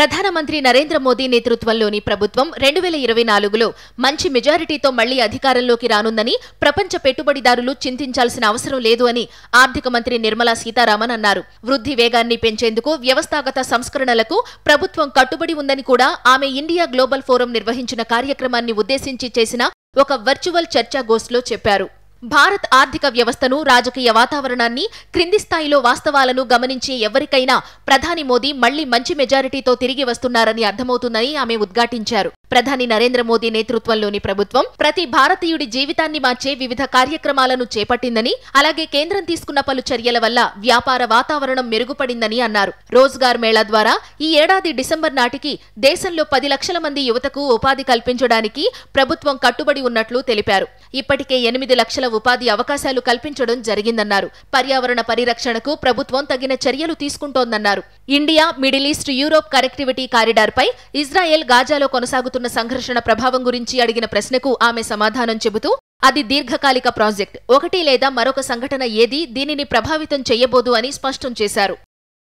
ప్రధానమంత్రి నరేంద్ర మోదీ నేతృత్వంలోని ప్రభుత్వం రెండు వేల ఇరవై నాలుగులో మంచి మెజారిటీతో మళ్లీ అధికారంలోకి రానుందని ప్రపంచ పెట్టుబడిదారులు చింతించాల్సిన అవసరం లేదు అని ఆర్థిక మంత్రి నిర్మలా సీతారామన్ అన్నారు వృద్ధి వేగాన్ని పెంచేందుకు వ్యవస్థాగత సంస్కరణలకు ప్రభుత్వం కట్టుబడి ఉందని కూడా ఆమె ఇండియా గ్లోబల్ ఫోరం నిర్వహించిన కార్యక్రమాన్ని ఉద్దేశించి చేసిన ఒక వర్చువల్ గోస్ట్లో చెప్పారు భారత్ ఆర్థిక వ్యవస్థను రాజకీయ వాతావరణాన్ని క్రింది స్థాయిలో వాస్తవాలను గమనించే ఎవరికైనా ప్రధాని మోదీ మళ్లీ మంచి మెజారిటీతో తిరిగి వస్తున్నారని అర్థమవుతుందని ఆమె ఉద్ఘాటించారు ప్రధాని నరేంద్ర మోదీ నేతృత్వంలోని ప్రభుత్వం ప్రతి భారతీయుడి జీవితాన్ని మార్చే వివిధ కార్యక్రమాలను చేపట్టిందని అలాగే కేంద్రం తీసుకున్న పలు చర్యల వల్ల వ్యాపార వాతావరణం మెరుగుపడిందని అన్నారు రోజ్గార్ మేళా ద్వారా ఈ ఏడాది డిసెంబర్ నాటికి దేశంలో పది లక్షల మంది యువతకు ఉపాధి కల్పించడానికి ప్రభుత్వం కట్టుబడి ఉన్నట్లు తెలిపారు ఇప్పటికే ఎనిమిది లక్షల ఉపాధి అవకాశాలు కల్పించడం జరిగిందన్నారు పర్యావరణ పరిరక్షణకు ప్రభుత్వం తగిన చర్యలు తీసుకుంటోందన్నారు India Middle East Europe connectivity కారిడార్పై ఇజ్రాయెల్ గాజాలో కొనసాగుతున్న జరుగుతున్న సంఘర్షణ ప్రభావం గురించి అడిగిన ప్రశ్నకు ఆమె సమాధానం చెబుతూ అది దీర్ఘకాలిక ప్రాజెక్ట్ ఒకటి లేదా మరొక సంఘటన ఏది దీనిని ప్రభావితం చేయబోదు అని స్పష్టం చేశారు